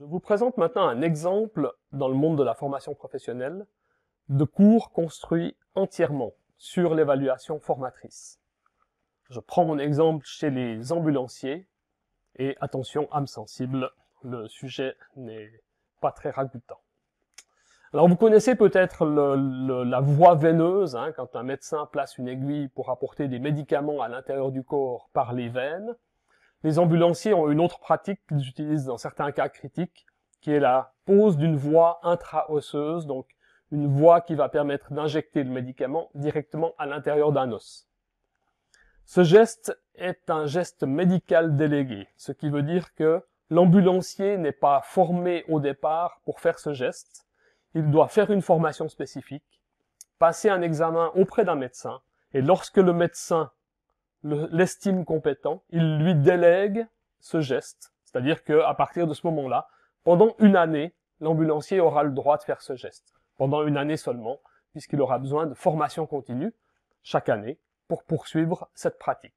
Je vous présente maintenant un exemple dans le monde de la formation professionnelle de cours construits entièrement sur l'évaluation formatrice. Je prends mon exemple chez les ambulanciers et attention, âme sensible, le sujet n'est pas très ragoûtant. Alors vous connaissez peut-être la voie veineuse, hein, quand un médecin place une aiguille pour apporter des médicaments à l'intérieur du corps par les veines. Les ambulanciers ont une autre pratique qu'ils utilisent dans certains cas critiques, qui est la pose d'une voie osseuse donc une voie qui va permettre d'injecter le médicament directement à l'intérieur d'un os. Ce geste est un geste médical délégué, ce qui veut dire que l'ambulancier n'est pas formé au départ pour faire ce geste. Il doit faire une formation spécifique, passer un examen auprès d'un médecin, et lorsque le médecin l'estime compétent, il lui délègue ce geste. C'est-à-dire que à partir de ce moment-là, pendant une année, l'ambulancier aura le droit de faire ce geste. Pendant une année seulement, puisqu'il aura besoin de formation continue chaque année pour poursuivre cette pratique.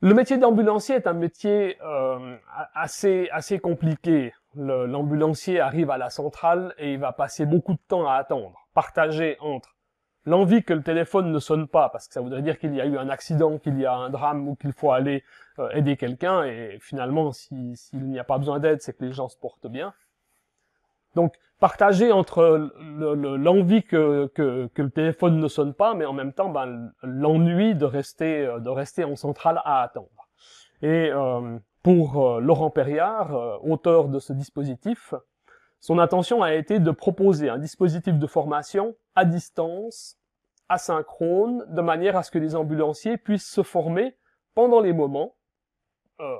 Le métier d'ambulancier est un métier euh, assez assez compliqué. L'ambulancier arrive à la centrale et il va passer beaucoup de temps à attendre, partagé entre l'envie que le téléphone ne sonne pas, parce que ça voudrait dire qu'il y a eu un accident, qu'il y a un drame ou qu'il faut aller euh, aider quelqu'un, et finalement, s'il n'y a pas besoin d'aide, c'est que les gens se portent bien. Donc, partager entre l'envie que, le téléphone ne sonne pas, mais en même temps, ben, l'ennui de rester, en centrale à attendre. Et euh, pour euh, Laurent Perriard, auteur de ce dispositif, son intention a été de proposer un dispositif de formation à distance, asynchrone, de manière à ce que les ambulanciers puissent se former pendant les moments euh,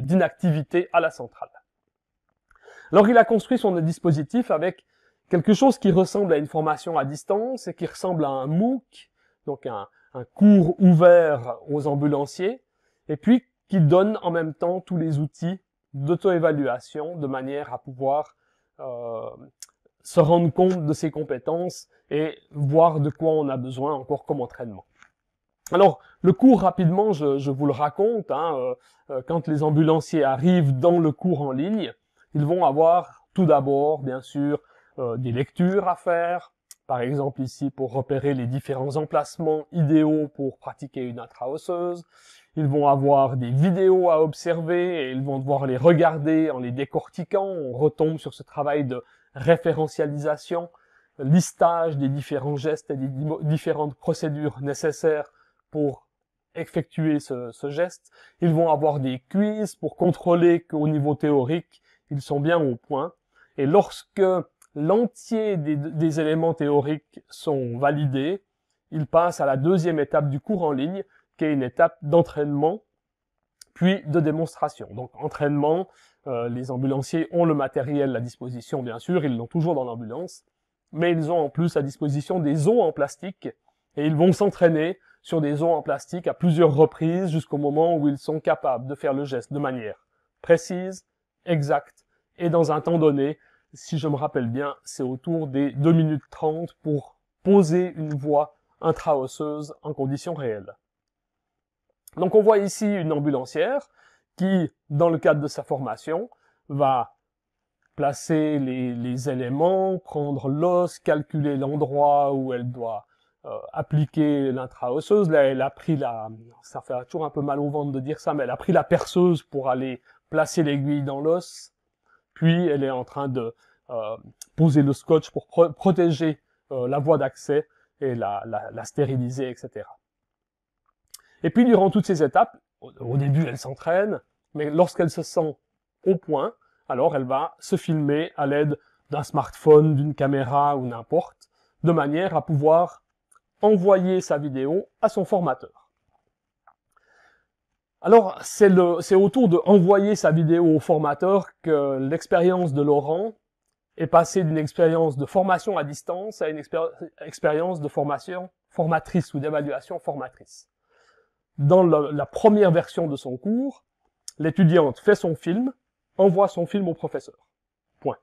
d'inactivité à la centrale. Alors il a construit son dispositif avec quelque chose qui ressemble à une formation à distance et qui ressemble à un MOOC, donc un, un cours ouvert aux ambulanciers, et puis qui donne en même temps tous les outils d'auto-évaluation de manière à pouvoir euh, se rendre compte de ses compétences et voir de quoi on a besoin encore comme entraînement. Alors, le cours, rapidement, je, vous le raconte, hein, euh, euh, quand les ambulanciers arrivent dans le cours en ligne, ils vont avoir tout d'abord, bien sûr, des lectures à faire, par exemple ici pour repérer les différents emplacements idéaux pour pratiquer une intra-osseuse. Ils vont avoir des vidéos à observer et ils vont devoir les regarder en les décortiquant. On retombe sur ce travail de référentialisation, listage des différents gestes et des différentes procédures nécessaires pour effectuer ce, geste. Ils vont avoir des quiz pour contrôler qu'au niveau théorique, ils sont bien au point. Et lorsque l'entier des, des éléments théoriques sont validés, ils passent à la deuxième étape du cours en ligne qui est une étape d'entraînement puis de démonstration. Donc entraînement, euh, les ambulanciers ont le matériel à disposition bien sûr, ils l'ont toujours dans l'ambulance, mais ils ont en plus à disposition des os en plastique et ils vont s'entraîner sur des os en plastique à plusieurs reprises jusqu'au moment où ils sont capables de faire le geste de manière précise, exacte et dans un temps donné. Si je me rappelle bien, c'est autour des 2 minutes 30 pour poser une voie intraosseuse en conditions réelles. Donc on voit ici une ambulancière qui, dans le cadre de sa formation, va placer les, éléments, prendre l'os, calculer l'endroit où elle doit euh, appliquer l'intraosseuse. Là, elle a pris la... Ça fait toujours un peu mal au ventre de dire ça, mais elle a pris la perceuse pour aller placer l'aiguille dans l'os. Puis, elle est en train de euh, poser le scotch pour protéger euh, la voie d'accès et la stériliser, etc. Et puis, durant toutes ces étapes, au début, elle s'entraîne, mais lorsqu'elle se sent au point, alors elle va se filmer à l'aide d'un smartphone, d'une caméra ou n'importe, de manière à pouvoir envoyer sa vidéo à son formateur. Alors, c'est autour de envoyer sa vidéo au formateur que l'expérience de Laurent est passée d'une expérience de formation à distance à une expérience de formation formatrice ou d'évaluation formatrice dans la, première version de son cours, l'étudiante fait son film, envoie son film au professeur. Point.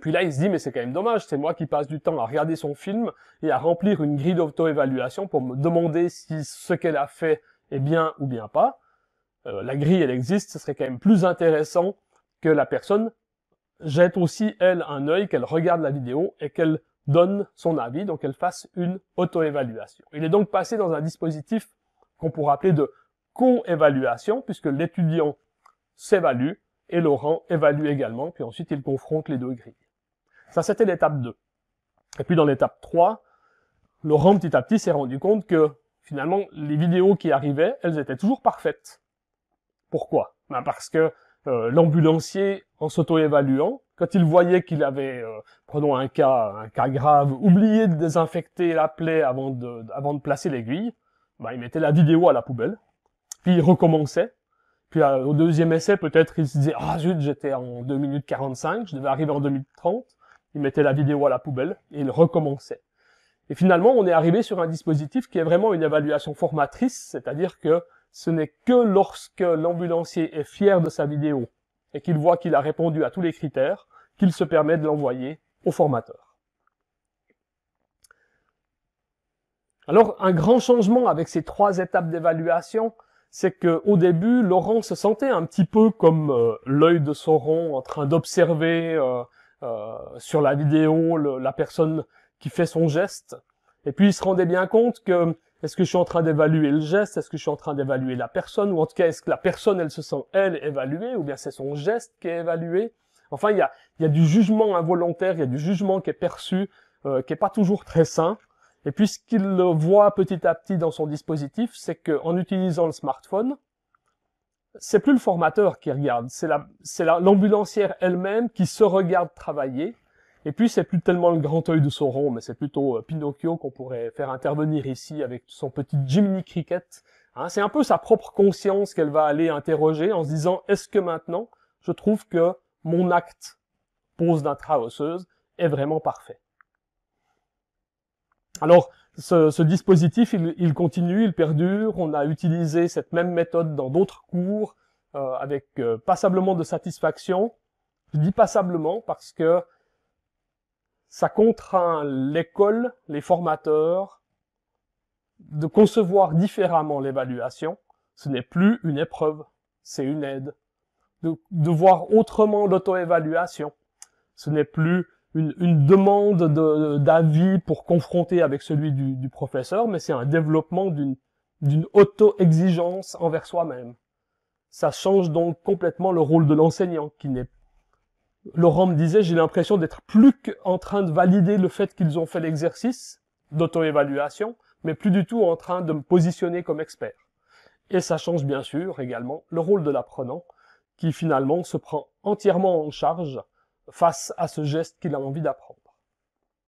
Puis là, il se dit, mais c'est quand même dommage, c'est moi qui passe du temps à regarder son film et à remplir une grille d'auto-évaluation pour me demander si ce qu'elle a fait est bien ou bien pas. Euh, la grille, elle existe, ce serait quand même plus intéressant que la personne jette aussi, elle, un œil, qu'elle regarde la vidéo et qu'elle donne son avis, donc qu'elle fasse une auto-évaluation. Il est donc passé dans un dispositif qu'on pourrait appeler de co-évaluation, puisque l'étudiant s'évalue et Laurent évalue également, puis ensuite il confronte les deux grilles. Ça, c'était l'étape 2. Et puis dans l'étape 3, Laurent petit à petit s'est rendu compte que finalement les vidéos qui arrivaient, elles étaient toujours parfaites. Pourquoi ben Parce que euh, l'ambulancier, en s'auto-évaluant, quand il voyait qu'il avait, euh, prenons un cas, un cas grave, oublié de désinfecter la plaie avant de, avant de placer l'aiguille, bah, il mettait la vidéo à la poubelle, puis il recommençait. Puis euh, au deuxième essai, peut-être, il se disait, ah zut, j'étais en 2 minutes 45, je devais arriver en 2 minutes Il mettait la vidéo à la poubelle et il recommençait. Et finalement, on est arrivé sur un dispositif qui est vraiment une évaluation formatrice, c'est-à-dire que ce n'est que lorsque l'ambulancier est fier de sa vidéo et qu'il voit qu'il a répondu à tous les critères, qu'il se permet de l'envoyer au formateur. Alors, un grand changement avec ces trois étapes d'évaluation, c'est que au début, Laurent se sentait un petit peu comme euh, l'œil de Sauron en train d'observer euh, euh, sur la vidéo la personne qui fait son geste. Et puis, il se rendait bien compte que est-ce que je suis en train d'évaluer le geste, est-ce que je suis en train d'évaluer la personne, ou en tout cas, est-ce que la personne, elle se sent elle évaluée, ou bien c'est son geste qui est évalué. Enfin, il y a, y a, du jugement involontaire, il y a du jugement qui est perçu, qui n'est pas toujours très sain. Et puis ce qu'il voit petit à petit dans son dispositif, c'est qu'en utilisant le smartphone, c'est plus le formateur qui regarde, c'est l'ambulancière elle-même qui se regarde travailler. Et puis c'est plus tellement le grand œil de Sauron, mais c'est plutôt euh, Pinocchio qu'on pourrait faire intervenir ici avec son petit Jiminy Cricket. Hein. c'est un peu sa propre conscience qu'elle va aller interroger en se disant est-ce que maintenant je trouve que mon acte pose dintra est vraiment parfait. Alors, ce, dispositif, il, continue, il perdure. On a utilisé cette même méthode dans d'autres cours euh, avec euh, passablement de satisfaction. Je dis passablement parce que ça contraint l'école, les formateurs, de concevoir différemment l'évaluation. Ce n'est plus une épreuve, c'est une aide. De, de voir autrement l'auto-évaluation. Ce n'est plus une, demande d'avis pour confronter avec celui du, professeur, mais c'est un développement d'une auto-exigence envers soi-même. Ça change donc complètement le rôle de l'enseignant qui n'est Laurent me disait, j'ai l'impression d'être plus qu'en train de valider le fait qu'ils ont fait l'exercice d'auto-évaluation, mais plus du tout en train de me positionner comme expert. Et ça change bien sûr également le rôle de l'apprenant, qui finalement se prend entièrement en charge face à ce geste qu'il a envie d'apprendre.